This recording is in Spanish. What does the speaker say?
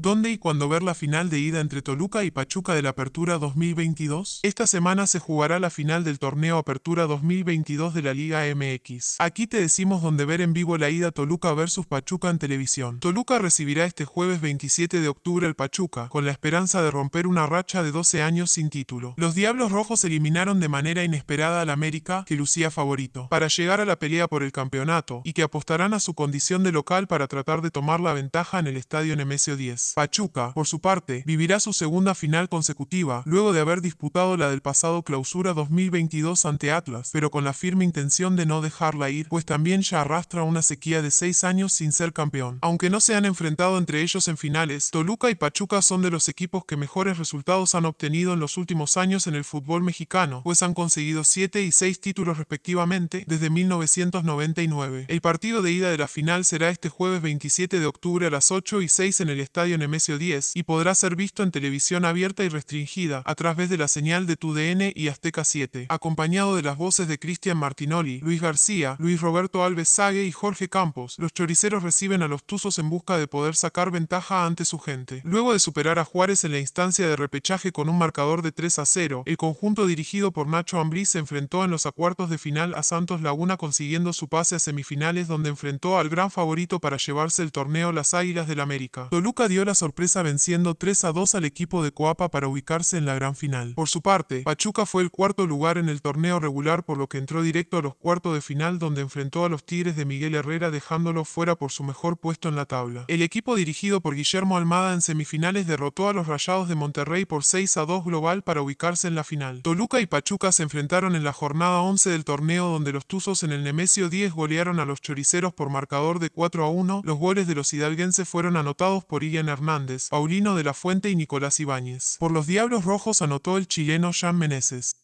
dónde y cuándo ver la final de ida entre Toluca y Pachuca de la Apertura 2022? Esta semana se jugará la final del torneo Apertura 2022 de la Liga MX. Aquí te decimos dónde ver en vivo la ida Toluca versus Pachuca en televisión. Toluca recibirá este jueves 27 de octubre al Pachuca, con la esperanza de romper una racha de 12 años sin título. Los Diablos Rojos eliminaron de manera inesperada al América, que lucía favorito, para llegar a la pelea por el campeonato, y que apostarán a su condición de local para tratar de tomar la ventaja en el Estadio Nemesio 10. Pachuca, por su parte, vivirá su segunda final consecutiva, luego de haber disputado la del pasado clausura 2022 ante Atlas, pero con la firme intención de no dejarla ir, pues también ya arrastra una sequía de seis años sin ser campeón. Aunque no se han enfrentado entre ellos en finales, Toluca y Pachuca son de los equipos que mejores resultados han obtenido en los últimos años en el fútbol mexicano, pues han conseguido siete y seis títulos respectivamente desde 1999. El partido de ida de la final será este jueves 27 de octubre a las 8 y 6 en el Estadio en 10 y podrá ser visto en televisión abierta y restringida a través de la señal de TUDN y Azteca 7, acompañado de las voces de Cristian Martinoli, Luis García, Luis Roberto Alves Sague y Jorge Campos. Los choriceros reciben a los tuzos en busca de poder sacar ventaja ante su gente. Luego de superar a Juárez en la instancia de repechaje con un marcador de 3 a 0, el conjunto dirigido por Nacho Ambriz se enfrentó en los cuartos de final a Santos Laguna consiguiendo su pase a semifinales donde enfrentó al gran favorito para llevarse el torneo Las Águilas del América. Toluca dio la sorpresa venciendo 3 a 2 al equipo de Coapa para ubicarse en la gran final. Por su parte, Pachuca fue el cuarto lugar en el torneo regular por lo que entró directo a los cuartos de final donde enfrentó a los Tigres de Miguel Herrera dejándolo fuera por su mejor puesto en la tabla. El equipo dirigido por Guillermo Almada en semifinales derrotó a los Rayados de Monterrey por 6 a 2 global para ubicarse en la final. Toluca y Pachuca se enfrentaron en la jornada 11 del torneo donde los Tuzos en el Nemesio 10 golearon a los Choriceros por marcador de 4 a 1. Los goles de los hidalguenses fueron anotados por Ian Hernández, Paulino de la Fuente y Nicolás Ibáñez. Por los Diablos Rojos anotó el chileno Jean Meneses.